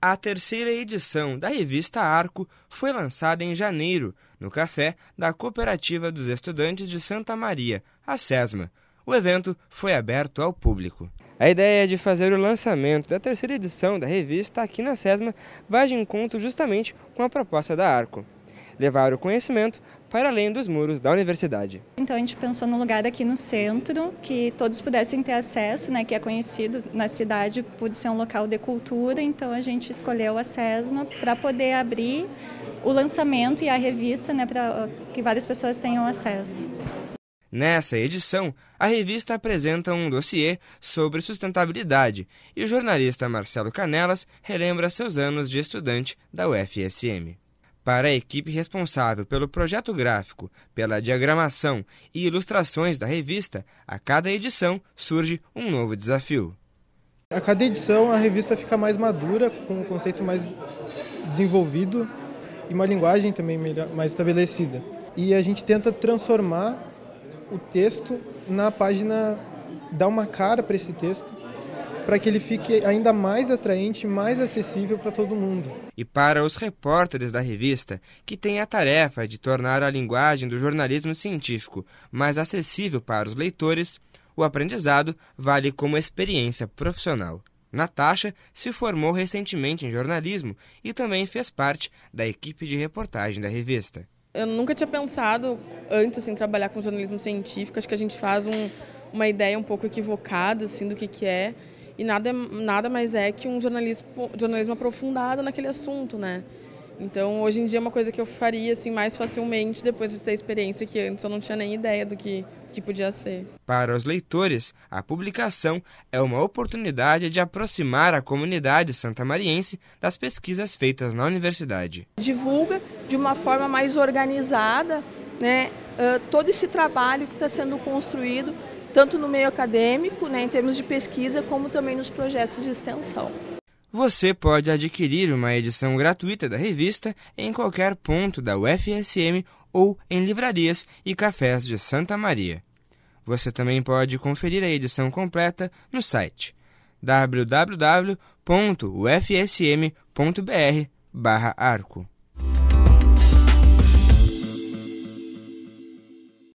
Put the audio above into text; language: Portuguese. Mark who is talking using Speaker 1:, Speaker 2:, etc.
Speaker 1: A terceira edição da revista Arco foi lançada em janeiro, no café da Cooperativa dos Estudantes de Santa Maria, a SESMA. O evento foi aberto ao público. A ideia é de fazer o lançamento da terceira edição da revista aqui na SESMA vai de encontro justamente com a proposta da Arco levar o conhecimento para além dos muros da universidade.
Speaker 2: Então a gente pensou num lugar aqui no centro que todos pudessem ter acesso, né, que é conhecido na cidade por ser um local de cultura, então a gente escolheu a SESMA para poder abrir o lançamento e a revista, né, para que várias pessoas tenham acesso.
Speaker 1: Nessa edição, a revista apresenta um dossiê sobre sustentabilidade e o jornalista Marcelo Canelas relembra seus anos de estudante da UFSM. Para a equipe responsável pelo projeto gráfico, pela diagramação e ilustrações da revista, a cada edição surge um novo desafio.
Speaker 2: A cada edição a revista fica mais madura, com um conceito mais desenvolvido e uma linguagem também melhor, mais estabelecida. E a gente tenta transformar o texto na página, dar uma cara para esse texto para que ele fique ainda mais atraente, mais acessível para todo mundo.
Speaker 1: E para os repórteres da revista, que têm a tarefa de tornar a linguagem do jornalismo científico mais acessível para os leitores, o aprendizado vale como experiência profissional. Natasha se formou recentemente em jornalismo e também fez parte da equipe de reportagem da revista.
Speaker 3: Eu nunca tinha pensado antes em assim, trabalhar com jornalismo científico. Acho que a gente faz um, uma ideia um pouco equivocada assim do que, que é. E nada, nada mais é que um jornalismo, jornalismo aprofundado naquele assunto, né? Então, hoje em dia é uma coisa que eu faria assim mais facilmente depois de ter experiência que antes eu não tinha nem ideia do que, que podia ser.
Speaker 1: Para os leitores, a publicação é uma oportunidade de aproximar a comunidade santamariense das pesquisas feitas na universidade.
Speaker 3: Divulga de uma forma mais organizada né, todo esse trabalho que está sendo construído tanto no meio acadêmico, né, em termos de pesquisa, como também nos projetos de extensão.
Speaker 1: Você pode adquirir uma edição gratuita da revista em qualquer ponto da UFSM ou em livrarias e cafés de Santa Maria. Você também pode conferir a edição completa no site www.ufsm.br/arco.